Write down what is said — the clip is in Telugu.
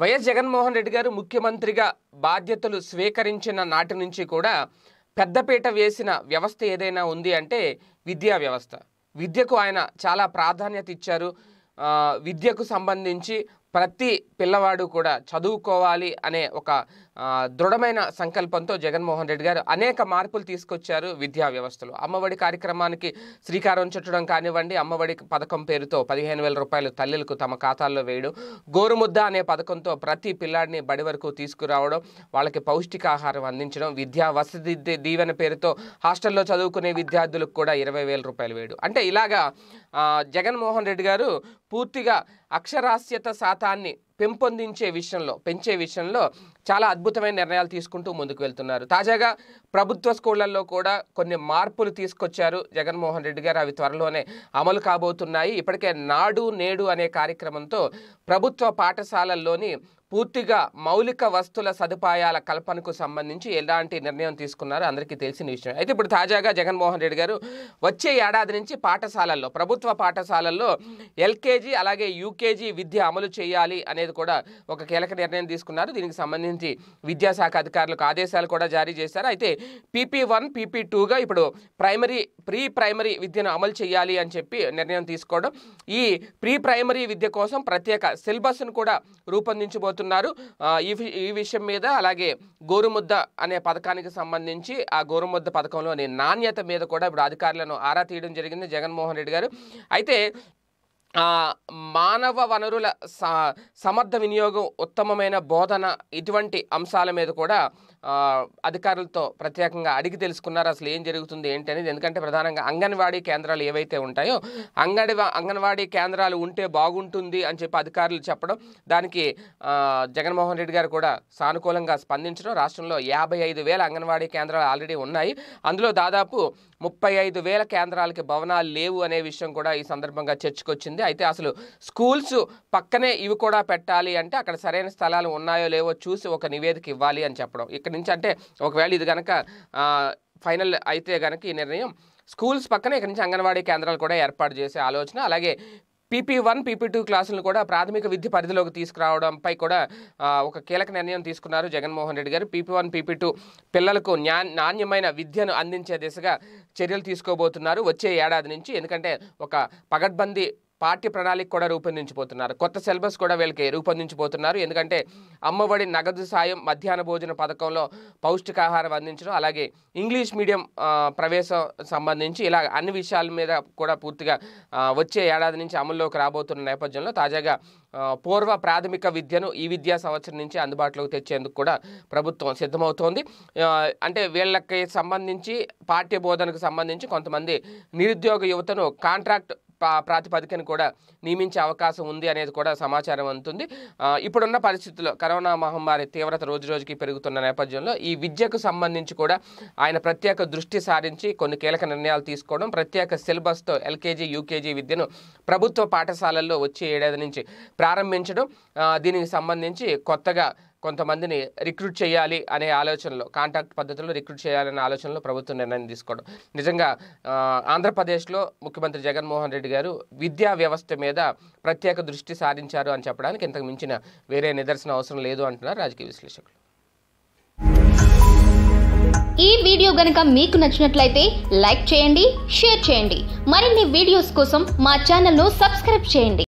వైఎస్ జగన్మోహన్ రెడ్డి గారు ముఖ్యమంత్రిగా బాధ్యతలు స్వీకరించిన నాటి నుంచి కూడా పెద్దపీట వేసిన వ్యవస్థ ఏదైనా ఉంది అంటే విద్యా వ్యవస్థ విద్యకు ఆయన చాలా ప్రాధాన్యత ఇచ్చారు విద్యకు సంబంధించి ప్రతి పిల్లవాడు కూడా చదువుకోవాలి అనే ఒక దృఢమైన సంకల్పంతో జగన్మోహన్ రెడ్డి గారు అనేక మార్పులు తీసుకొచ్చారు విద్యా వ్యవస్థలో అమ్మఒడి కార్యక్రమానికి శ్రీకారం చుట్టడం కానివ్వండి అమ్మఒడి పథకం పేరుతో పదిహేను వేల రూపాయలు తల్లులకు తమ ఖాతాల్లో వేయడం గోరుముద్ద అనే పథకంతో ప్రతి పిల్లాడిని బడి వరకు తీసుకురావడం వాళ్ళకి పౌష్టికాహారం అందించడం విద్యా వసతి దీవెన పేరుతో హాస్టల్లో చదువుకునే విద్యార్థులకు కూడా ఇరవై వేల రూపాయలు వేయడం అంటే ఇలాగా జగన్మోహన్ రెడ్డి గారు పూర్తిగా అక్షరాస్యత శాతాన్ని పెంపొందించే విషయంలో పెంచే విషయంలో చాలా అద్భుతమైన నిర్ణయాలు తీసుకుంటూ ముందుకు వెళ్తున్నారు తాజాగా ప్రభుత్వ స్కూళ్లలో కూడా కొన్ని మార్పులు తీసుకొచ్చారు జగన్మోహన్ రెడ్డి గారు అవి త్వరలోనే అమలు కాబోతున్నాయి ఇప్పటికే నాడు నేడు అనే కార్యక్రమంతో ప్రభుత్వ పాఠశాలల్లోని పూర్తిగా మౌలిక వస్తుల సదుపాయాల కల్పనకు సంబంధించి ఎలాంటి నిర్ణయం తీసుకున్నారో అందరికీ తెలిసిన విషయం అయితే ఇప్పుడు తాజాగా జగన్మోహన్ రెడ్డి గారు వచ్చే ఏడాది నుంచి పాఠశాలల్లో ప్రభుత్వ పాఠశాలల్లో ఎల్కేజీ అలాగే యూకేజీ విద్య అమలు చేయాలి అనేది కూడా ఒక కీలక నిర్ణయం తీసుకున్నారు దీనికి సంబంధించి విద్యాశాఖ అధికారులకు ఆదేశాలు కూడా జారీ చేశారు అయితే పీపీ వన్ పీపీ టూగా ఇప్పుడు ప్రైమరీ ప్రీ ప్రైమరీ విద్యను అమలు చేయాలి అని చెప్పి నిర్ణయం తీసుకోవడం ఈ ప్రీ ప్రైమరీ విద్య కోసం ప్రత్యేక సిలబస్ను కూడా రూపొందించబోతున్నారు కోరుతున్నారు ఈ ఈ విషయం మీద అలాగే గోరుముద్ద అనే పథకానికి సంబంధించి ఆ గోరుముద్ద పథకంలోని నాణ్యత మీద కూడా ఇప్పుడు అధికారులను ఆరా తీయడం జరిగింది జగన్మోహన్ రెడ్డి గారు అయితే మానవ వనరుల సమర్థ వినియోగం ఉత్తమమైన బోధన ఇటువంటి అంశాల మీద కూడా అధికారులతో ప్రత్యేకంగా అడిగి తెలుసుకున్నారు అసలు ఏం జరుగుతుంది ఏంటి అనేది ఎందుకంటే ప్రధానంగా అంగన్వాడీ కేంద్రాలు ఏవైతే ఉంటాయో అంగడి అంగన్వాడీ కేంద్రాలు ఉంటే బాగుంటుంది అని చెప్పి అధికారులు చెప్పడం దానికి జగన్మోహన్ రెడ్డి గారు కూడా సానుకూలంగా స్పందించడం రాష్ట్రంలో యాభై ఐదు వేల అంగన్వాడీ కేంద్రాలు ఆల్రెడీ ఉన్నాయి అందులో దాదాపు ముప్పై ఐదు వేల కేంద్రాలకి భవనాలు లేవు అనే విషయం కూడా ఈ సందర్భంగా చర్చకొచ్చింది ఉంది అయితే అసలు స్కూల్స్ పక్కనే ఇవి కూడా పెట్టాలి అంటే అక్కడ సరైన స్థలాలు ఉన్నాయో లేవో చూసి ఒక నివేదిక ఇవ్వాలి అని చెప్పడం ఇక్కడ నుంచి అంటే ఒకవేళ ఇది కనుక ఫైనల్ అయితే కనుక ఈ నిర్ణయం స్కూల్స్ పక్కనే ఇక్కడ నుంచి అంగన్వాడీ కేంద్రాలు కూడా ఏర్పాటు చేసే ఆలోచన అలాగే పీపీ వన్ పీపీ టూ క్లాసులను కూడా ప్రాథమిక విద్య పరిధిలోకి తీసుకురావడంపై కూడా ఒక కీలక నిర్ణయం తీసుకున్నారు జగన్మోహన్ రెడ్డి గారు పీపీ వన్ పీపీ టూ పిల్లలకు నాణ్యమైన విద్యను అందించే దిశగా చర్యలు తీసుకోబోతున్నారు వచ్చే ఏడాది నుంచి ఎందుకంటే ఒక పగడ్బందీ పార్టీ ప్రణాళిక కూడా రూపొందించిపోతున్నారు కొత్త సిలబస్ కూడా వీళ్ళకి రూపొందించిపోతున్నారు ఎందుకంటే అమ్మఒడి నగదు సాయం మధ్యాహ్న భోజన పథకంలో పౌష్టికాహారం అందించడం అలాగే ఇంగ్లీష్ మీడియం ప్రవేశం సంబంధించి ఇలా అన్ని విషయాల మీద కూడా పూర్తిగా వచ్చే ఏడాది నుంచి అమల్లోకి రాబోతున్న నేపథ్యంలో తాజాగా పూర్వ ప్రాథమిక విద్యను ఈ విద్యా సంవత్సరం నుంచి అందుబాటులోకి తెచ్చేందుకు కూడా ప్రభుత్వం సిద్ధమవుతోంది అంటే వీళ్ళకి సంబంధించి పాఠ్య బోధనకు సంబంధించి కొంతమంది నిరుద్యోగ యువతను కాంట్రాక్ట్ ప్రాతిపదికను కూడా నియమించే అవకాశం ఉంది అనేది కూడా సమాచారం అందుతుంది ఇప్పుడున్న పరిస్థితుల్లో కరోనా మహమ్మారి తీవ్రత రోజు రోజుకి పెరుగుతున్న నేపథ్యంలో ఈ విద్యకు సంబంధించి కూడా ఆయన ప్రత్యేక దృష్టి సారించి కొన్ని కీలక నిర్ణయాలు తీసుకోవడం ప్రత్యేక సిలబస్తో ఎల్కేజీ యూకేజీ విద్యను ప్రభుత్వ పాఠశాలల్లో వచ్చే ఏడాది నుంచి ప్రారంభించడం దీనికి సంబంధించి కొత్తగా కొంతమందిని రిక్రూట్ చేయాలి అనే ఆలోచనలో కాంటాక్ట్ పద్ధతిలో రిక్రూట్ చేయాలనే ఆలోచనలో ప్రభుత్వం నిర్ణయం తీసుకోవడం నిజంగా ఆంధ్రప్రదేశ్లో ముఖ్యమంత్రి జగన్మోహన్ రెడ్డి గారు విద్యా వ్యవస్థ మీద ప్రత్యేక దృష్టి సారించారు అని చెప్పడానికి ఇంతకు మించిన వేరే నిదర్శనం అవసరం లేదు అంటున్నారు రాజకీయ విశ్లేషకులు ఈ వీడియో గనుక మీకు నచ్చినట్లయితే లైక్ చేయండి షేర్ చేయండి మరిన్ని వీడియోస్ కోసం మా ఛానల్ను సబ్స్క్రైబ్ చేయండి